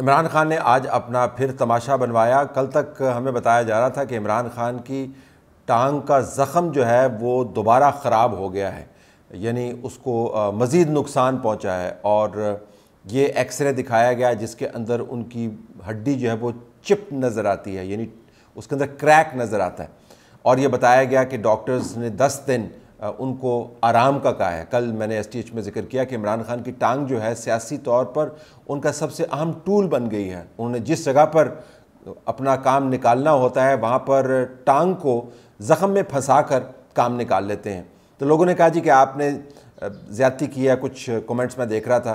इमरान खान ने आज अपना फिर तमाशा बनवाया कल तक हमें बताया जा रहा था कि इमरान खान की टांग का ज़ख़म जो है वो दोबारा ख़राब हो गया है यानी उसको मज़ीद नुकसान पहुंचा है और ये एक्सरे दिखाया गया जिसके अंदर उनकी हड्डी जो है वो चिप नज़र आती है यानी उसके अंदर क्रैक नज़र आता है और ये बताया गया कि डॉक्टर्स ने दस दिन उनको आराम का कहा है कल मैंने एस में जिक्र किया कि इमरान खान की टांग जो है सियासी तौर पर उनका सबसे अहम टूल बन गई है उन्होंने जिस जगह पर अपना काम निकालना होता है वहाँ पर टांग को ज़ख़म में फंसा कर काम निकाल लेते हैं तो लोगों ने कहा जी कि आपने ज़्यादती की है कुछ कमेंट्स में देख रहा था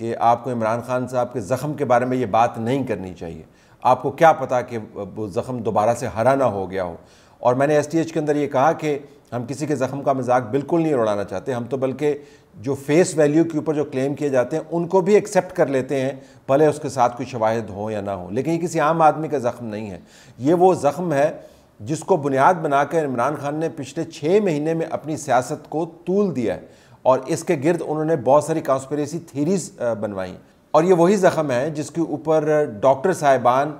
कि आपको इमरान खान साहब के ज़ख़म के बारे में ये बात नहीं करनी चाहिए आपको क्या पता कि वो ज़ख़म दोबारा से हरा ना हो गया हो और मैंने एस के अंदर ये कहा कि हम किसी के ज़ख्म का मजाक बिल्कुल नहीं उड़ाना चाहते हम तो बल्कि जो फेस वैल्यू के ऊपर जो क्लेम किए जाते हैं उनको भी एक्सेप्ट कर लेते हैं भले उसके साथ कोई शवाहद हो या ना हो लेकिन ये किसी आम आदमी का ज़ख्म नहीं है ये वो ज़ख्म है जिसको बुनियाद बनाकर इमरान खान ने पिछले छः महीने में अपनी सियासत को तूल दिया है और इसके गिरद उन्होंने बहुत सारी कॉन्स्परेसी थीरीज बनवाई और ये वही ज़ख्म है जिसके ऊपर डॉक्टर साहिबान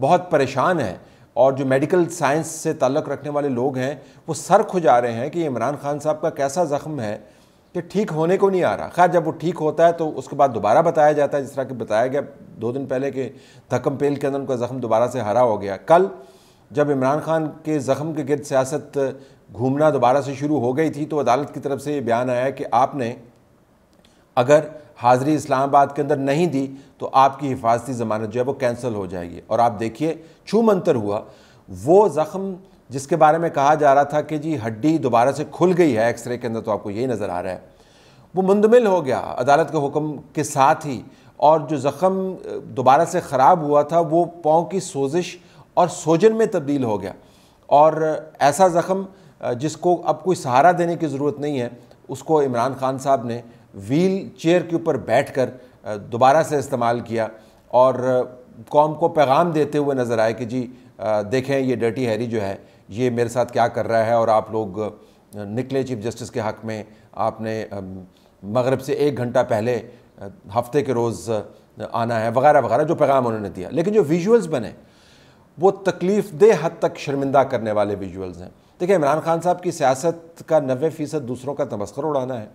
बहुत परेशान हैं और जो मेडिकल साइंस से ताल्लुक़ रखने वाले लोग हैं वो सर खुजा रहे हैं कि इमरान खान साहब का कैसा ज़ख्म है कि ठीक होने को नहीं आ रहा खैर जब वो ठीक होता है तो उसके बाद दोबारा बताया जाता है जिस तरह कि बताया गया दो दिन पहले कि धक्कम पेल के अंदर उनका ज़ख्म दोबारा से हरा हो गया कल जब इमरान खान के ज़ख्म के गिरद सियासत घूमना दोबारा से शुरू हो गई थी तो अदालत की तरफ से ये बयान आया कि आपने अगर हाज़री इस्लामाबाद के अंदर नहीं दी तो आपकी हिफाजती ज़मानत जो है वो कैंसिल हो जाएगी और आप देखिए छू मंतर हुआ वो ज़ख़म जिसके बारे में कहा जा रहा था कि जी हड्डी दोबारा से खुल गई है एक्सरे के अंदर तो आपको यही नज़र आ रहा है वो मुंदमिल हो गया अदालत के हुक्म के साथ ही और जो ज़ख़म दोबारा से ख़राब हुआ था वो पाँव की सोजिश और सोजन में तब्दील हो गया और ऐसा ज़ख़म जिसको अब कोई सहारा देने की ज़रूरत नहीं है उसको इमरान खान साहब ने व्हील चेयर के ऊपर बैठ कर दोबारा से इस्तेमाल किया और कौम को पैगाम देते हुए नज़र आए कि जी देखें ये डर्टी हैरी जो है ये मेरे साथ क्या कर रहा है और आप लोग निकले चीफ जस्टिस के हक़ में आपने मगरब से एक घंटा पहले हफ्ते के रोज़ आना है वगैरह वगैरह जो पैगाम उन्होंने दिया लेकिन जो विजुअल्स बने वो तकलीफ़ दे हद तक शर्मिंदा करने वाले विजुअल्स हैं देखिए इमरान खान साहब की सियासत का नबे फ़ीसद दूसरों का तमस्कर उड़ाना है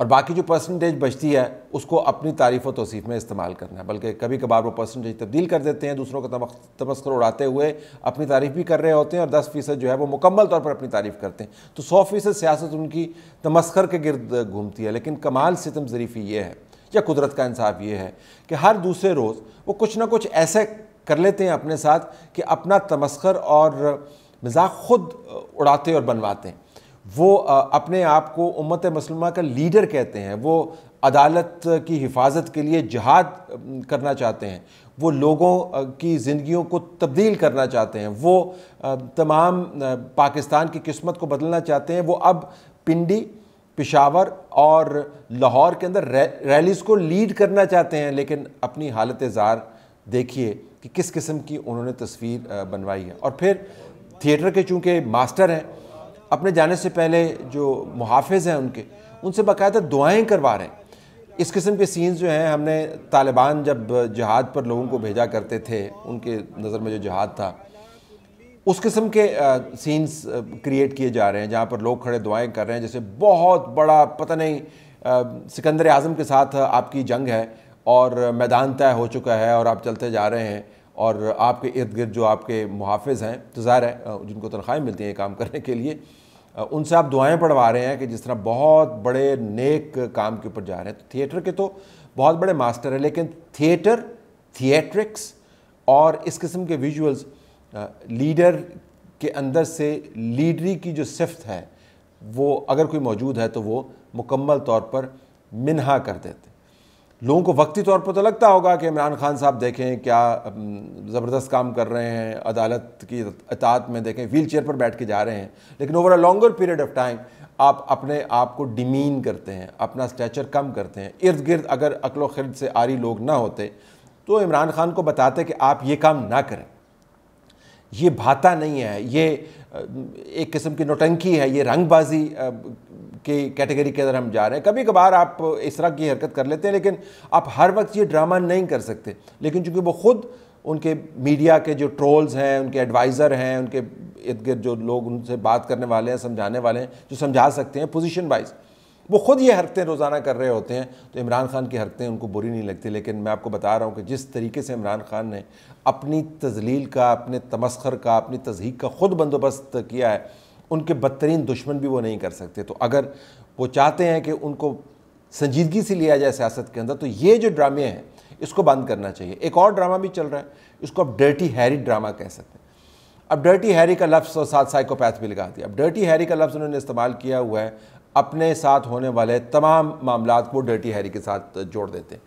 और बाकी जो परसेंटेज बचती है उसको अपनी तारीफ़ और तोसीफ़ में इस्तेमाल करना है बल्कि कभी कभार वो परसेंटेज तब्दील कर देते हैं दूसरों का तमस्कर उड़ाते हुए अपनी तारीफ़ भी कर रहे होते हैं और दस फ़ीसद जो है वो मुकम्मल तौर पर अपनी तारीफ़ करते हैं तो सौ फ़ीसद सियासत उनकी तमस्कर के गिरद घूमती है लेकिन कमाल सितम ज़रीफ़ी ये है या कुदरत का इंसाफ ये है कि हर दूसरे रोज़ वो कुछ ना कुछ ऐसे कर लेते हैं अपने साथ कि अपना तमस्कर और मिजाक ख़ुद उड़ाते और बनवाते हैं वो अपने आप को उम्मत मुसलमा का लीडर कहते हैं वो अदालत की हिफाजत के लिए जहाद करना चाहते हैं वो लोगों की ज़िंदगियों को तब्दील करना चाहते हैं वो तमाम पाकिस्तान की किस्मत को बदलना चाहते हैं वो अब पिंडी पिशावर और लाहौर के अंदर रैलीज़ को लीड करना चाहते हैं लेकिन अपनी हालत ज़ार देखिए कि किस किस्म की उन्होंने तस्वीर बनवाई है और फिर थिएटर के चूँकि मास्टर हैं अपने जाने से पहले जो मुहाफ़ हैं उनके उनसे बाकायदा दुआएँ करवा रहे हैं इस किस्म के सीन्स जो हैं हमने तालिबान जब जहाद पर लोगों को भेजा करते थे उनके नज़र में जो जहाद था उस किस्म के सीन्स क्रिएट किए जा रहे हैं जहाँ पर लोग खड़े दुआएं कर रहे हैं जैसे बहुत बड़ा पता नहीं सिकंदर आज़म के साथ आपकी जंग है और मैदान तय हो चुका है और आप चलते जा रहे हैं और आपके इर्द गिर्द जो आपके मुहाफ़ हैं तो ज़ाहिर है जिनको तनख्वाहें मिलती हैं काम करने के लिए उनसे आप दुआएं पढ़वा रहे हैं कि जिस तरह बहुत बड़े नेक काम के ऊपर जा रहे हैं तो थिएटर के तो बहुत बड़े मास्टर हैं लेकिन थिएटर थिएट्रिक्स और इस किस्म के विजुअल्स लीडर के अंदर से लीडरी की जो सिफ्त है वो अगर कोई मौजूद है तो वो मुकम्मल तौर पर मिनहा कर देते लोगों को वक्ती तौर पर तो लगता होगा कि इमरान खान साहब देखें क्या ज़बरदस्त काम कर रहे हैं अदालत की अतात में देखें व्हील चेयर पर बैठ के जा रहे हैं लेकिन over a longer period of time आप अपने आप को डिमीन करते हैं अपना स्टैचर कम करते हैं इर्द गिर्द अगर अकलो खर्द से आरी लोग ना होते तो इमरान खान को बताते कि आप ये काम ना करें ये भाता नहीं है ये एक किस्म की नोटंकी है ये रंगबाजी के कैटेगरी के अंदर हम जा रहे हैं कभी कभार आप इस तरह की हरकत कर लेते हैं लेकिन आप हर वक्त ये ड्रामा नहीं कर सकते लेकिन चूंकि वो खुद उनके मीडिया के जो ट्रोल्स हैं उनके एडवाइज़र हैं उनके इर्द गिर्द जो लोग उनसे बात करने वाले हैं समझाने वाले हैं जो समझा सकते हैं पोजिशन वाइज़ वो खुद ये हरकतें रोज़ाना कर रहे होते हैं तो इमरान खान की हरकतें उनको बुरी नहीं लगती लेकिन मैं आपको बता रहा हूँ कि जिस तरीके से इमरान खान ने अपनी तजलील का अपने तमस्खर का अपनी तजहीक का ख़ुद बंदोबस्त किया है उनके बदतरीन दुश्मन भी वो नहीं कर सकते तो अगर वो चाहते हैं कि उनको संजीदगी से लिया जाए सियासत के अंदर तो ये जो ड्रामे हैं इसको बंद करना चाहिए एक और ड्रामा भी चल रहा है इसको आप डर्टी हैरी ड्रामा कह सकते हैं अब डर्टी हैरी का लफ्ज़ और तो साथ साइकोपैथ भी लगा दिया अब डर्टी हैरी का लफ्ज़ उन्होंने इस्तेमाल किया हुआ है अपने साथ होने वाले तमाम मामला को डर्टी हैरी के साथ जोड़ देते हैं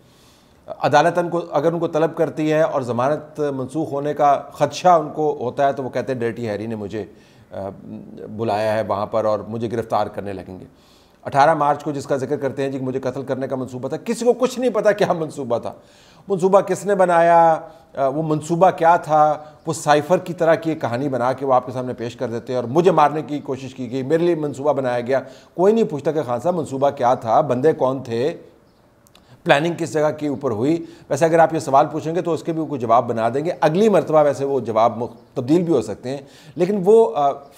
अदालत उनको अगर उनको तलब करती है और ज़मानत मनसूख होने का ख़दशा उनको होता है तो वो कहते हैं डर्टी हैरी ने मुझे बुलाया है वहाँ पर और मुझे गिरफ़्तार करने लगेंगे 18 मार्च को जिसका जिक्र करते हैं जी मुझे कत्ल करने का मंसूबा था किसी को कुछ नहीं पता क्या हाँ मंसूबा था मनसूबा किसने बनाया वो मनसूबा क्या था वो साइफ़र की तरह की एक कहानी बना के वो आपके सामने पेश कर देते हैं और मुझे मारने की कोशिश की गई मेरे लिए मनसूबा बनाया गया कोई नहीं पूछता कि खान साहब मनसूबा क्या था बंदे कौन थे प्लानिंग किस जगह के ऊपर हुई वैसे अगर आप ये सवाल पूछेंगे तो उसके भी कुछ जवाब बना देंगे अगली मरतबा वैसे वो जवाब तब्दील भी हो सकते हैं लेकिन वो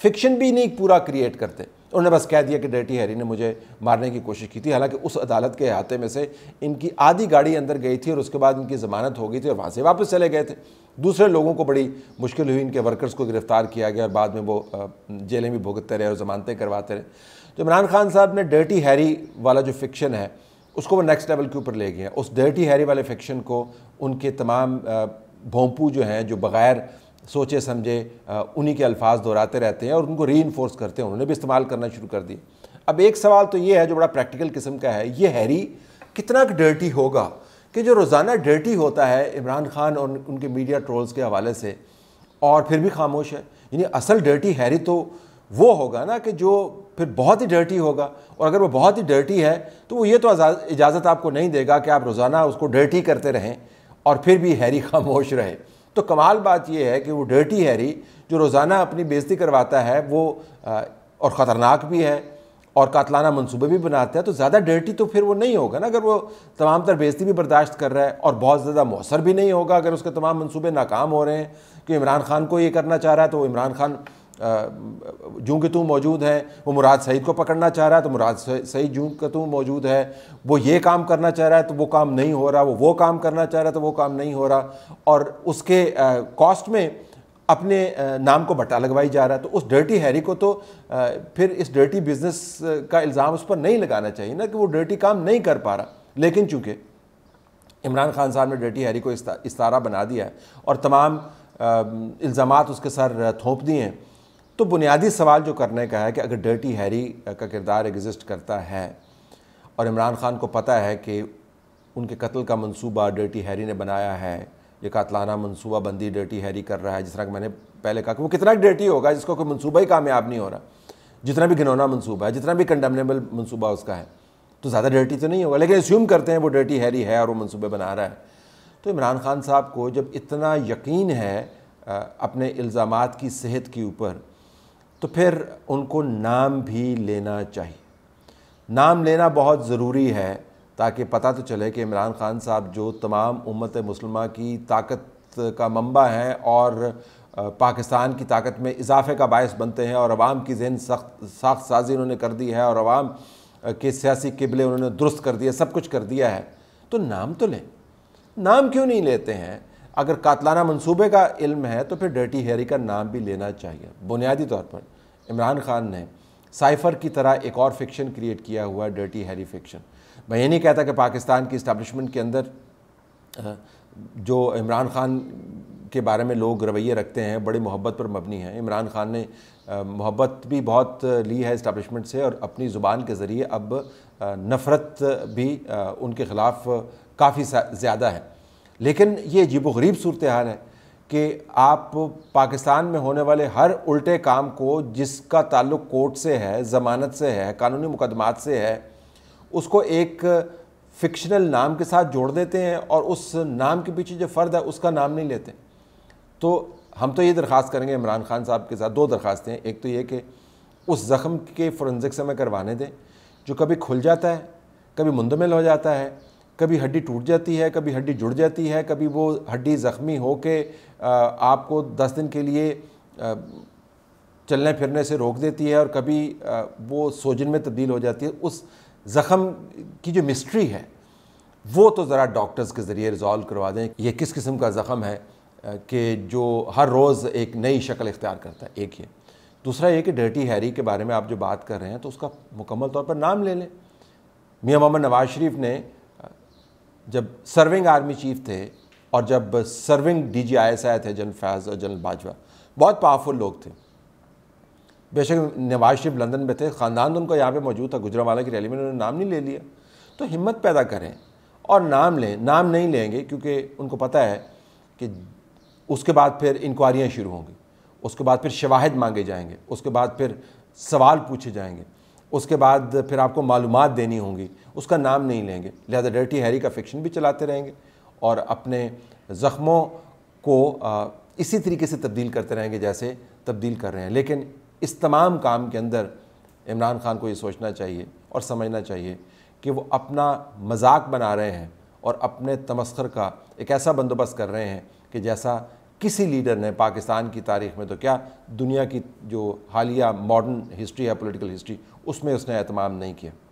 फिक्शन भी नहीं पूरा क्रिएट करते उन्होंने बस कह दिया कि डेटी हैरी ने मुझे मारने की कोशिश की थी हालांकि उस अदालत के अहाते में से इनकी आधी गाड़ी अंदर गई थी और उसके बाद इनकी ज़मानत हो गई थी और वहाँ से वापस चले गए थे दूसरे लोगों को बड़ी मुश्किल हुई इनके वर्कर्स को गिरफ्तार किया गया और बाद में वो जेलें भी भुगतते रहे और ज़मानतें करवाते रहे तो इमरान खान साहब ने डर्टी हैरी वाला जो फिक्शन है उसको वो नेक्स्ट लेवल के ऊपर ले गया उस डर्टी हैरी वाले फिक्शन को उनके तमाम भोंपू जो हैं जो बग़ैर सोचे समझे उन्हीं के अल्फाज दोहराते रहते हैं और उनको री करते हैं उन्होंने भी इस्तेमाल करना शुरू कर दिए अब एक सवाल तो ये है जो बड़ा प्रैक्टिकल किस्म का है ये हैरी कितना डर्टी होगा कि जो रोज़ाना डर्टी होता है इमरान खान और उनके मीडिया ट्रोल्स के हवाले से और फिर भी खामोश है यानी असल डर्टी हैरी तो वो होगा ना कि जो फिर बहुत ही डर्टी होगा और अगर वो बहुत ही डर्टी है तो वो ये तो इजाज़त आपको नहीं देगा कि आप रोज़ाना उसको डर्टी करते रहें और फिर भी हैरी खामोश रहे तो कमाल बात यह है कि वो डर्टी हैरी जो रोज़ाना अपनी बेजती करवाता है वो और ख़तरनाक भी है और कातलाना मनसूबे भी बनाते हैं तो ज़्यादा डर्टी तो फिर वो नहीं होगा ना अगर वो तमाम तर बेजती भी बर्दाश्त कर रहा है और बहुत ज़्यादा मौसर भी नहीं होगा अगर उसके तमाम मनसूबे नाकाम हो रहे हैं कि इमरान खान को ये करना चाह रहा है तो इमरान खान जूँ कि तू मौजूद है वो मुराद सईद को पकड़ना चाह रहा है तो मुराद सईद जूँ कि तू मौजूद है वो ये काम करना चाह रहा है तो वो काम नहीं हो रहा वो वो काम करना चाह रहा है तो वो काम नहीं हो रहा और उसके कॉस्ट में अपने नाम को बटा लगवाई जा रहा है तो उस डर्टी हैरी को तो फिर इस डर्टी बिजनेस का इल्ज़ाम उस पर नहीं लगाना चाहिए ना कि वो डर्टी काम नहीं कर पा रहा लेकिन चूंकि इमरान खान साहब ने डर्टी हैरी को इस इस्तारा बना दिया है और तमाम इल्ज़ाम उसके सर थोप दिए हैं तो बुनियादी सवाल जो करने का है कि अगर डर्टी हैरी का किरदार एग्जिस्ट करता है और इमरान खान को पता है कि उनके कत्ल का मंसूबा डर्टी हैरी ने बनाया है ये कातलाना मनसूबा बंदी डर्टी हैरी कर रहा है जिस तरह मैंने पहले कहा कि वो कितना डर्टी होगा जिसका कोई मनसूबा ही कामयाब नहीं हो रहा जितना भी घिनौना मनसूबा है जितना भी कंडमनेबल मनसूबा उसका है तो ज़्यादा डर्टी तो नहीं होगा लेकिन एस्यूम करते हैं वो डर्टी हैरी है और वो मनसूबे बना रहा है तो इमरान खान साहब को जब इतना यकीन है अपने इल्ज़ाम की सेहत के ऊपर तो फिर उनको नाम भी लेना चाहिए नाम लेना बहुत ज़रूरी है ताकि पता तो चले कि इमरान ख़ान साहब जो तमाम उम्मत मुसलम की ताकत का मंबा हैं और पाकिस्तान की ताकत में इजाफे का बायस बनते हैं और आवाम की जहन सख्त साख साजी उन्होंने कर दी है और आवाम के सियासी किबले उन्होंने दुरुस्त कर दिया सब कुछ कर दिया है तो नाम तो लें नाम क्यों नहीं लेते हैं अगर कातलाना मनसूबे का इल्म है तो फिर डर्टी हैरी का नाम भी लेना चाहिए बुनियादी तौर पर इमरान खान ने साइफर की तरह एक और फिक्शन क्रिएट किया हुआ डर्टी हैरी फिक्शन मैं ये नहीं कहता कि पाकिस्तान की इस्टबलिशमेंट के अंदर जो इमरान खान के बारे में लोग रवैये रखते हैं बड़ी मोहब्बत पर मबनी है इमरान खान ने मोहब्बत भी बहुत ली है इस्टबलिशमेंट से और अपनी ज़ुबान के ज़रिए अब नफ़रत भी उनके ख़िलाफ़ काफ़ी ज़्यादा है लेकिन ये अजीब गरीब सूरत हाल है कि आप पाकिस्तान में होने वाले हर उल्टे काम को जिसका ताल्लुक कोर्ट से है ज़मानत से है कानूनी मुकदमात से है उसको एक फिक्शनल नाम के साथ जोड़ देते हैं और उस नाम के पीछे जो फ़र्द है उसका नाम नहीं लेते तो हम तो ये दरख्वास्त करेंगे इमरान खान साहब के साथ दो दरख्वास्तें हैं एक तो ये कि उस ज़ख़म के फोरेंसिक से हमें करवाने दें जो कभी खुल जाता है कभी मुंदमिल हो जाता है कभी हड्डी टूट जाती है कभी हड्डी जुड़ जाती है कभी वो हड्डी ज़ख्मी हो के आपको दस दिन के लिए चलने फिरने से रोक देती है और कभी वो सोजन में तब्दील हो जाती है उस ज़ख़म की जो मिस्ट्री है वो तो ज़रा डॉक्टर्स के ज़रिए रिजॉल्व करवा दें ये किस किस्म का ज़ख़म है कि जो हर रोज़ एक नई शक्ल इख्तियार करता है एक ये दूसरा ये कि डर्टी हैरी के बारे में आप जो बात कर रहे हैं तो उसका मुकम्मल तौर पर नाम ले लें मियाँ मोहम्मद नवाज़ शरीफ ने जब सर्विंग आर्मी चीफ थे और जब serving D G I S आए थे जनरल फैज और जनरल बाजवा बहुत पावरफुल लोग थे बेशक नवाज शरीफ लंदन में थे ख़ानदान तो उनका यहाँ पे मौजूद था गुजरावाला की रैली में उन्होंने नाम नहीं ले लिया तो हिम्मत पैदा करें और नाम लें नाम नहीं लेंगे क्योंकि उनको पता है कि उसके बाद फिर इंक्वायरियाँ शुरू होंगी उसके बाद फिर शवाहद मांगे जाएंगे उसके बाद फिर सवाल पूछे जाएंगे उसके बाद फिर आपको मालूम देनी होंगी उसका नाम नहीं लेंगे लिहाजा डर्टी हैरी का फिक्शन भी चलाते रहेंगे और अपने ज़ख्मों को इसी तरीके से तब्दील करते रहेंगे जैसे तब्दील कर रहे हैं लेकिन इस तमाम काम के अंदर इमरान खान को ये सोचना चाहिए और समझना चाहिए कि वो अपना मजाक बना रहे हैं और अपने तमस्कर का एक ऐसा बंदोबस्त कर रहे हैं कि जैसा किसी लीडर ने पाकिस्तान की तारीख में तो क्या दुनिया की जो हालिया मॉडर्न हिस्ट्री है पॉलिटिकल हिस्ट्री उसमें उसने अहतमाम नहीं किया